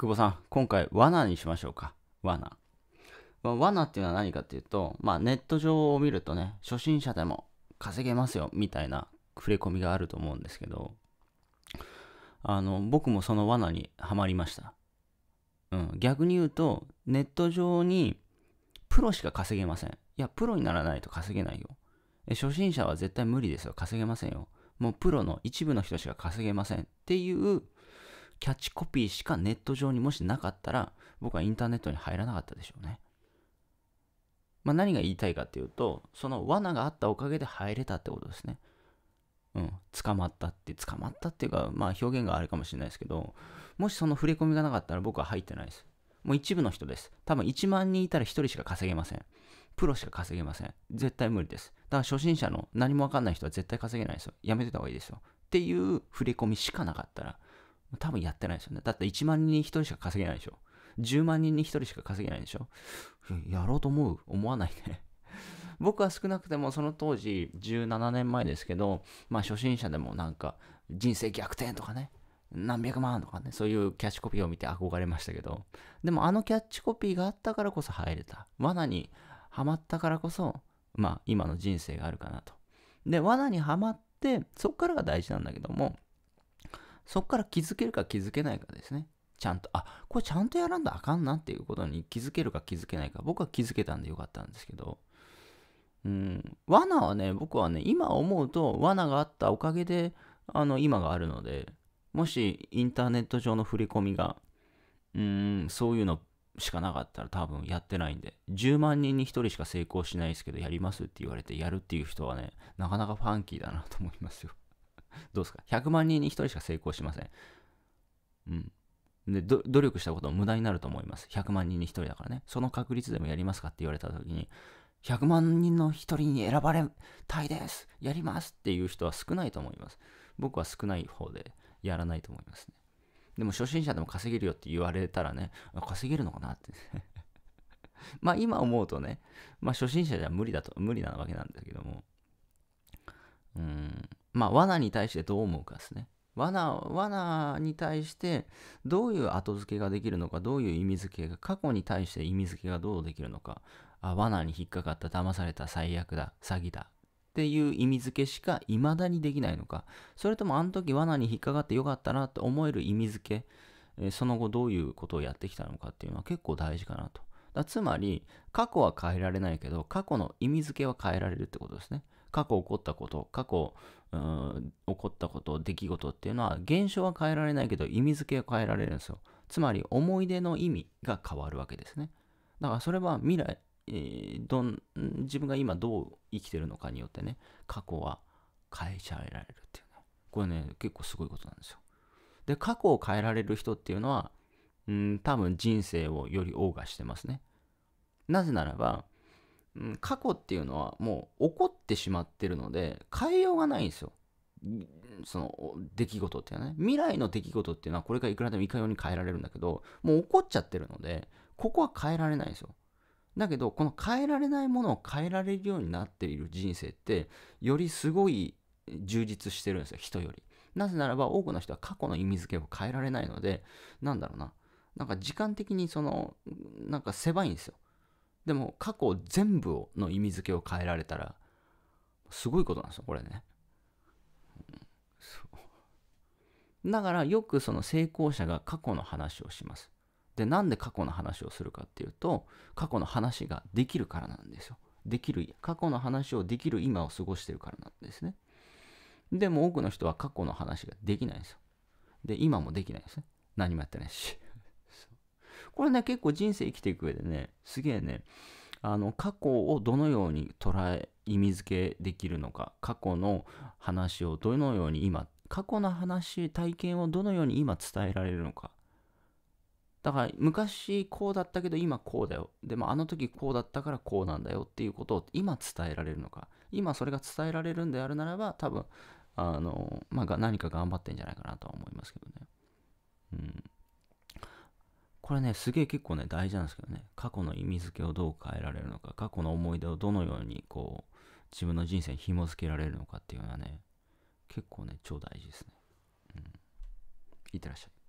久保さん、今回罠にしましょうか。罠。まあ、罠っていうのは何かっていうと、まあ、ネット上を見るとね、初心者でも稼げますよ、みたいな触れ込みがあると思うんですけど、あの、僕もその罠にはまりました。うん、逆に言うと、ネット上にプロしか稼げません。いや、プロにならないと稼げないよ。え初心者は絶対無理ですよ。稼げませんよ。もうプロの一部の人しか稼げません。っていうキャッチコピーしかネット上にもしなかったら、僕はインターネットに入らなかったでしょうね。まあ、何が言いたいかっていうと、その罠があったおかげで入れたってことですね。うん、捕まったって、捕まったっていうか、まあ表現があるかもしれないですけど、もしその触れ込みがなかったら僕は入ってないです。もう一部の人です。多分1万人いたら1人しか稼げません。プロしか稼げません。絶対無理です。だから初心者の何もわかんない人は絶対稼げないですよ。やめてた方がいいですよ。っていう触れ込みしかなかったら、多分やってないですよね。だって1万人に1人しか稼げないでしょ。10万人に1人しか稼げないでしょ。やろうと思う思わないね 僕は少なくてもその当時17年前ですけど、まあ初心者でもなんか人生逆転とかね、何百万とかね、そういうキャッチコピーを見て憧れましたけど、でもあのキャッチコピーがあったからこそ入れた。罠にはまったからこそ、まあ今の人生があるかなと。で、罠にはまって、そこからが大事なんだけども、そこから気づけるか気づけないかですね。ちゃんと、あ、これちゃんとやらんとあかんなっていうことに気づけるか気づけないか。僕は気づけたんでよかったんですけど。うん、罠はね、僕はね、今思うと罠があったおかげで、あの、今があるので、もしインターネット上の振り込みが、うん、そういうのしかなかったら多分やってないんで、10万人に1人しか成功しないですけど、やりますって言われてやるっていう人はね、なかなかファンキーだなと思いますよ。どうですか ?100 万人に1人しか成功しません。うん。で、努力したことは無駄になると思います。100万人に1人だからね。その確率でもやりますかって言われた時に、100万人の1人に選ばれたいです。やりますっていう人は少ないと思います。僕は少ない方でやらないと思いますね。でも初心者でも稼げるよって言われたらね、稼げるのかなって まあ今思うとね、まあ初心者では無理だと、無理なわけなんだけども、うん、まあ、罠に対してどう思うかですね。罠罠に対してどういう後付けができるのかどういう意味付けが過去に対して意味付けがどうできるのかあ罠に引っかかった騙された最悪だ詐欺だっていう意味付けしか未だにできないのかそれともあの時罠に引っかかってよかったなって思える意味付けその後どういうことをやってきたのかっていうのは結構大事かなとだつまり過去は変えられないけど過去の意味付けは変えられるってことですね過去起こったこと、過去、うん、起こったこと、出来事っていうのは、現象は変えられないけど、意味付けは変えられるんですよ。つまり、思い出の意味が変わるわけですね。だから、それは未来、えー、どん、自分が今どう生きてるのかによってね、過去は変えちゃえられるっていうね。これね、結構すごいことなんですよ。で、過去を変えられる人っていうのは、うん、多分人生をより謳歌してますね。なぜならば、うん、過去っていうのはもう起こってしまってるので変えようがないんですよ。その出来事っていうのはね未来の出来事っていうのはこれからいくらでもいかように変えられるんだけどもう起こっちゃってるのでここは変えられないんですよ。だけどこの変えられないものを変えられるようになっている人生ってよりすごい充実してるんですよ人より。なぜならば多くの人は過去の意味付けを変えられないのでなんだろうななんか時間的にそのなんか狭いんですよ。でも過去全部の意味付けを変えられたらすごいことなんですよこれね、うん、だからよくその成功者が過去の話をしますでなんで過去の話をするかっていうと過去の話ができるからなんですよできる過去の話をできる今を過ごしてるからなんですねでも多くの人は過去の話ができないんですよで今もできないんですね何もやってないしこれね、結構人生生きていく上でね、すげえね、あの、過去をどのように捉え、意味付けできるのか、過去の話をどのように今、過去の話、体験をどのように今伝えられるのか。だから昔こうだったけど今こうだよ。でもあの時こうだったからこうなんだよっていうことを今伝えられるのか。今それが伝えられるんであるならば多分、あの、まあ、何か頑張ってんじゃないかなとは思これね、すげえ結構ね、大事なんですけどね、過去の意味付けをどう変えられるのか、過去の思い出をどのように、こう、自分の人生に紐付けられるのかっていうのはね、結構ね、超大事ですね。うん。いってらっしゃい。